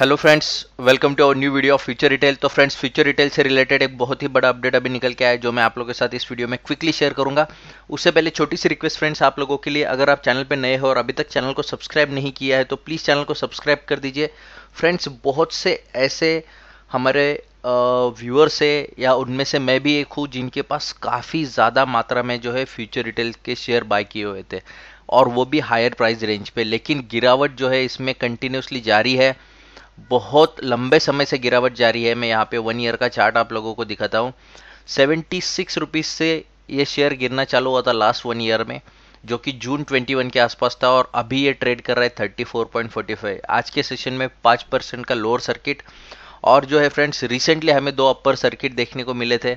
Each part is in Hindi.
hello friends welcome to our new video of Future Retail तो फ्रेंड्स फ्यूचर रिटेल से रिलेटेड एक बहुत ही बड़ा अपडेट अभी निकल के आया जो मैं आप लोगों के साथ इस वीडियो में क्विकली शेयर करूंगा उससे पहले छोटी सी रिक्वेस्ट फ्रेंड्स आप लोगों के लिए अगर आप चैनल पर नए हो और अभी तक चैनल को सब्सक्राइब नहीं किया है तो प्लीज़ चैनल को सब्सक्राइब कर दीजिए फ्रेंड्स बहुत से ऐसे हमारे व्यूअर्स है या उनमें से मैं भी एक हूँ जिनके पास काफ़ी ज़्यादा मात्रा में जो है फ्यूचर रिटेल के शेयर बाय किए हुए थे और वो भी हायर प्राइस रेंज पे लेकिन गिरावट जो है इसमें कंटिन्यूसली जारी है बहुत लंबे समय से गिरावट जारी है मैं यहाँ पे वन ईयर का चार्ट आप लोगों को दिखाता हूँ सेवेंटी सिक्स रुपीज़ से ये शेयर गिरना चालू हुआ था लास्ट वन ईयर में जो कि जून 21 के आसपास था और अभी ये ट्रेड कर रहा है 34.45 आज के सेशन में 5 परसेंट का लोअर सर्किट और जो है फ्रेंड्स रिसेंटली हमें दो अपर सर्किट देखने को मिले थे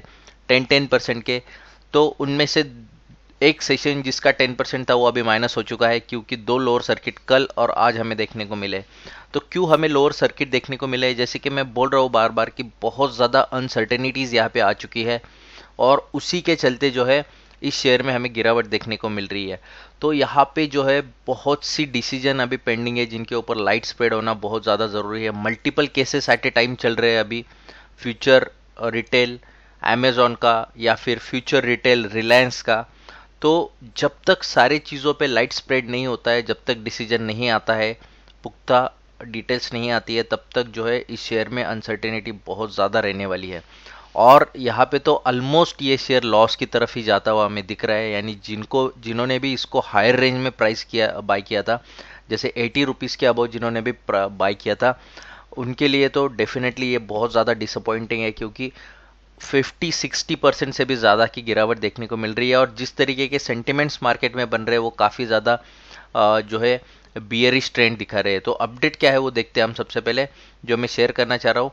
10 10 परसेंट के तो उनमें से एक सेशन जिसका 10% था वो अभी माइनस हो चुका है क्योंकि दो लोअर सर्किट कल और आज हमें देखने को मिले तो क्यों हमें लोअर सर्किट देखने को मिले जैसे कि मैं बोल रहा हूँ बार बार कि बहुत ज़्यादा अनसर्टेनिटीज़ यहाँ पे आ चुकी है और उसी के चलते जो है इस शेयर में हमें गिरावट देखने को मिल रही है तो यहाँ पे जो है बहुत सी डिसीजन अभी पेंडिंग है जिनके ऊपर लाइट स्प्रेड होना बहुत ज़्यादा ज़रूरी है multiple cases at a time चल रहे हैं अभी फ्यूचर रिटेल अमेजोन का या फिर फ्यूचर रिटेल रिलायंस का तो जब तक सारे चीज़ों पे लाइट स्प्रेड नहीं होता है जब तक डिसीजन नहीं आता है पुख्ता डिटेल्स नहीं आती है तब तक जो है इस शेयर में अनसर्टेनिटी बहुत ज़्यादा रहने वाली है और यहाँ पे तो ऑलमोस्ट ये शेयर लॉस की तरफ ही जाता हुआ हमें दिख रहा है यानी जिनको जिन्होंने भी इसको हायर रेंज में प्राइस किया बाई किया था जैसे एटी रुपीज़ के अबाउ जिन्होंने भी बाई किया था उनके लिए तो डेफिनेटली ये बहुत ज़्यादा डिसअपॉइंटिंग है क्योंकि 50-60 परसेंट से भी ज़्यादा की गिरावट देखने को मिल रही है और जिस तरीके के सेंटिमेंट्स मार्केट में बन रहे हैं वो काफ़ी ज़्यादा जो है बियरिश ट्रेंड दिखा रहे हैं तो अपडेट क्या है वो देखते हैं हम सबसे पहले जो मैं शेयर करना चाह रहा हूँ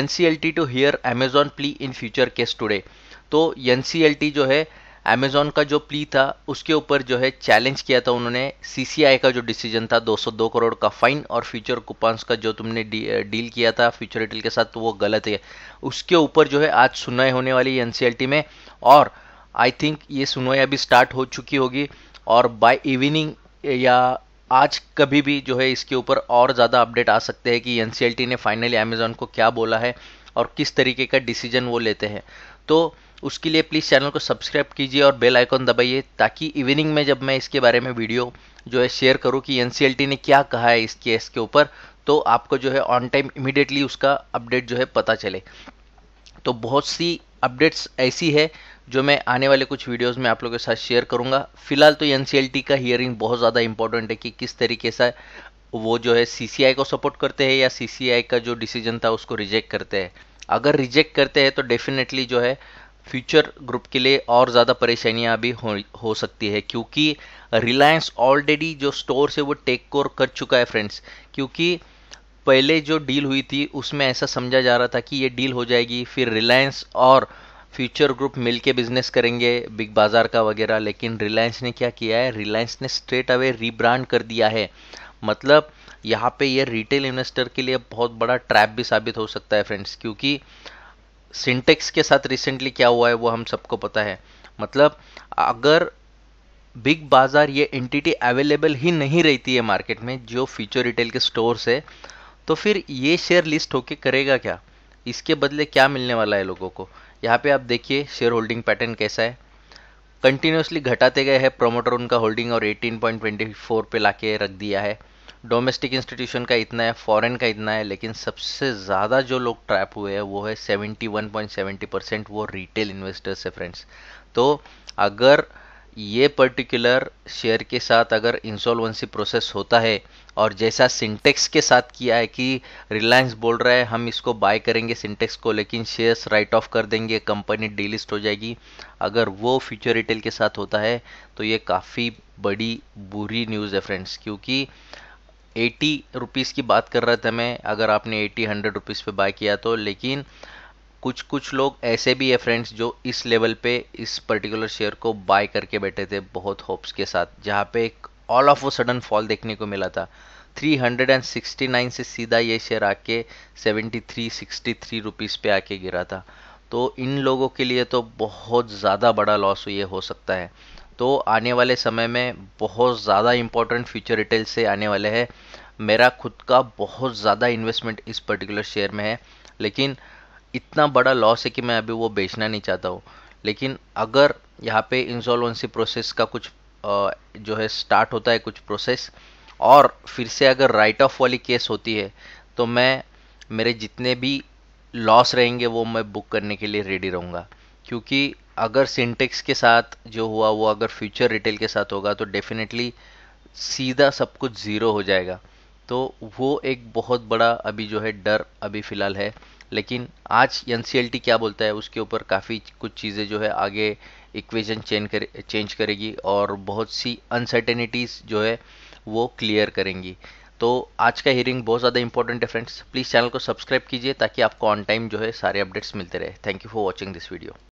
N C L T to hear Amazon plea in Future case today तो एन सी एल टी जो है अमेजोन का जो प्ली था उसके ऊपर जो है चैलेंज किया था उन्होंने सीसीआई का जो डिसीजन था 202 करोड़ का फाइन और फ्यूचर कूपन्स का जो तुमने डी, डील किया था फ्यूचर रिटेल के साथ तो वो गलत है उसके ऊपर जो है आज सुनवाई होने वाली एनसीएलटी में और आई थिंक ये सुनवाई अभी स्टार्ट हो चुकी होगी और बाय इवनिंग या आज कभी भी जो है इसके ऊपर और ज़्यादा अपडेट आ सकते हैं कि एनसीएलटी ने फाइनली अमेजोन को क्या बोला है और किस तरीके का डिसीजन वो लेते हैं तो उसके लिए प्लीज़ चैनल को सब्सक्राइब कीजिए और बेल आइकॉन दबाइए ताकि इवनिंग में जब मैं इसके बारे में वीडियो जो है शेयर करूँ कि एन ने क्या कहा है इस केस के ऊपर तो आपको जो है ऑन टाइम इमिडिएटली उसका अपडेट जो है पता चले तो बहुत सी अपडेट्स ऐसी है जो मैं आने वाले कुछ वीडियोस में आप लोगों के साथ शेयर करूंगा फिलहाल तो एन का हियरिंग बहुत ज़्यादा इंपॉर्टेंट है कि किस तरीके से वो जो है सी को सपोर्ट करते हैं या सी का जो डिसीजन था उसको रिजेक्ट करते हैं अगर रिजेक्ट करते हैं तो डेफिनेटली जो है फ्यूचर ग्रुप के लिए और ज़्यादा परेशानियाँ भी हो, हो सकती है क्योंकि रिलायंस ऑलरेडी जो स्टोर से वो टेक कोर कर चुका है फ्रेंड्स क्योंकि पहले जो डील हुई थी उसमें ऐसा समझा जा रहा था कि ये डील हो जाएगी फिर रिलायंस और फ्यूचर ग्रुप मिल बिजनेस करेंगे बिग बाज़ार का वगैरह लेकिन रिलायंस ने क्या किया है रिलायंस ने स्ट्रेट अवे रीब्रांड कर दिया है मतलब यहाँ पे ये रिटेल इन्वेस्टर के लिए बहुत बड़ा ट्रैप भी साबित हो सकता है फ्रेंड्स क्योंकि सिंटेक्स के साथ रिसेंटली क्या हुआ है वो हम सबको पता है मतलब अगर बिग बाज़ार ये एंटिटी अवेलेबल ही नहीं रहती है मार्केट में जो फ्यूचर रिटेल के स्टोर्स है तो फिर ये शेयर लिस्ट होके करेगा क्या इसके बदले क्या मिलने वाला है लोगों को यहाँ पे आप देखिए शेयर होल्डिंग पैटर्न कैसा है कंटिन्यूसली घटाते गए हैं प्रोमोटर उनका होल्डिंग और 18.24 पे लाके रख दिया है डोमेस्टिक इंस्टीट्यूशन का इतना है फॉरेन का इतना है लेकिन सबसे ज़्यादा जो लोग ट्रैप हुए हैं वो है 71.70 परसेंट वो रिटेल इन्वेस्टर्स है फ्रेंड्स तो अगर ये पर्टिकुलर शेयर के साथ अगर इंसॉल्वेंसी प्रोसेस होता है और जैसा सिंटेक्स के साथ किया है कि रिलायंस बोल रहा है हम इसको बाय करेंगे सिंटेक्स को लेकिन शेयर्स राइट ऑफ कर देंगे कंपनी डीलिस्ट हो जाएगी अगर वो फ्यूचर रिटेल के साथ होता है तो ये काफ़ी बड़ी बुरी न्यूज़ है फ्रेंड्स क्योंकि एटी रुपीज़ की बात कर रहा था मैं अगर आपने एटी हंड्रेड रुपीज़ पर बाय किया तो लेकिन कुछ कुछ लोग ऐसे भी है फ्रेंड्स जो इस लेवल पे इस पर्टिकुलर शेयर को बाय करके बैठे थे बहुत होप्स के साथ जहाँ पे एक ऑल ऑफ वो सडन फॉल देखने को मिला था 369 से सीधा ये शेयर आके 73 63 रुपीस पे आके गिरा था तो इन लोगों के लिए तो बहुत ज़्यादा बड़ा लॉस ये हो सकता है तो आने वाले समय में बहुत ज़्यादा इंपॉर्टेंट फ्यूचर रिटेल से आने वाले हैं मेरा खुद का बहुत ज़्यादा इन्वेस्टमेंट इस पर्टिकुलर शेयर में है लेकिन इतना बड़ा लॉस है कि मैं अभी वो बेचना नहीं चाहता हूँ लेकिन अगर यहाँ पे इंसॉल्वेंसी प्रोसेस का कुछ जो है स्टार्ट होता है कुछ प्रोसेस और फिर से अगर राइट ऑफ वाली केस होती है तो मैं मेरे जितने भी लॉस रहेंगे वो मैं बुक करने के लिए रेडी रहूँगा क्योंकि अगर सिंटेक्स के साथ जो हुआ वो अगर फ्यूचर रिटेल के साथ होगा तो डेफिनेटली सीधा सब कुछ ज़ीरो हो जाएगा तो वो एक बहुत बड़ा अभी जो है डर अभी फ़िलहाल है लेकिन आज एन क्या बोलता है उसके ऊपर काफ़ी कुछ चीज़ें जो है आगे इक्वेशन चेंज कर चेंज करेगी और बहुत सी अनसर्टेनिटीज़ जो है वो क्लियर करेंगी तो आज का हियरिंग बहुत ज़्यादा इंपॉर्टेंट है फ्रेंड्स प्लीज़ चैनल को सब्सक्राइब कीजिए ताकि आपको ऑन टाइम जो है सारे अपडेट्स मिलते रहे thank you for watching this video